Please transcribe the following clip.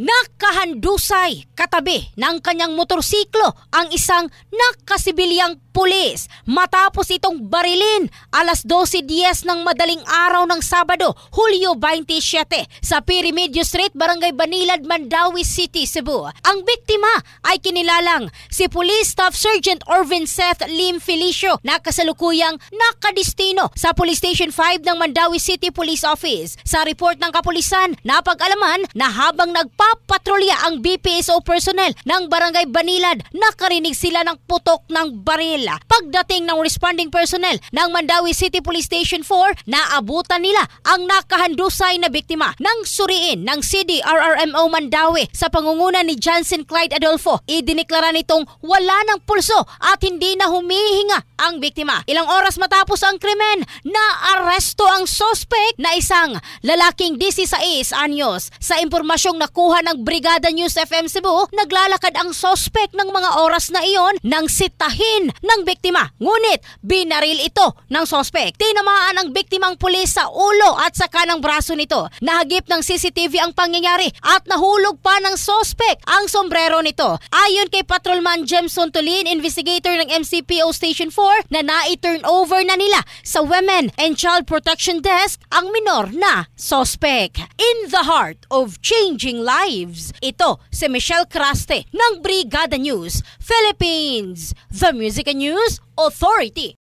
nakahandusay katabi ng kanyang motorsiklo ang isang nakasibilyang pulis matapos itong barilin alas 12.10 ng madaling araw ng Sabado, Hulyo 27 sa Pirimidyo Street, Barangay Banilad, Mandawi City, Cebu. Ang biktima ay kinilalang si Police Staff Sergeant Orvin Seth Lim Felicio na kasalukuyang nakadistino sa Police Station 5 ng Mandawi City Police Office. Sa report ng kapulisan, napag-alaman na habang nagpapatrolya ang BPSO personnel ng Barangay Banilad. Nakarinig sila ng putok ng baril. Pagdating ng responding personnel ng Mandawi City Police Station 4, naabutan nila ang nakahandusay na biktima ng suriin ng CDRRMO Mandawi sa pangunguna ni Johnson Clyde Adolfo. Idineklara nitong wala ng pulso at hindi na humihinga ang biktima. Ilang oras matapos ang krimen, naaresto ang sospek na isang lalaking 16 anyos. Sa impormasyong nakuha ng Brigada News FM Cebu, naglalakad ang sospek ng mga oras na iyon nang sitahin ng biktima. Ngunit, binaril ito ng sospek. Tinamaan ang biktimang pulis sa ulo at sa kanang braso nito. Nahagip ng CCTV ang pangyayari at nahulog pa ng sospek ang sombrero nito. Ayon kay Patrolman James Sontolin, investigator ng MCPO Station 4, na nai-turn over na nila sa Women and Child Protection Desk ang minor na sospek. In the heart of changing lives, ito si Michelle Akraste ng Brigada News, Philippines, The Music and News Authority.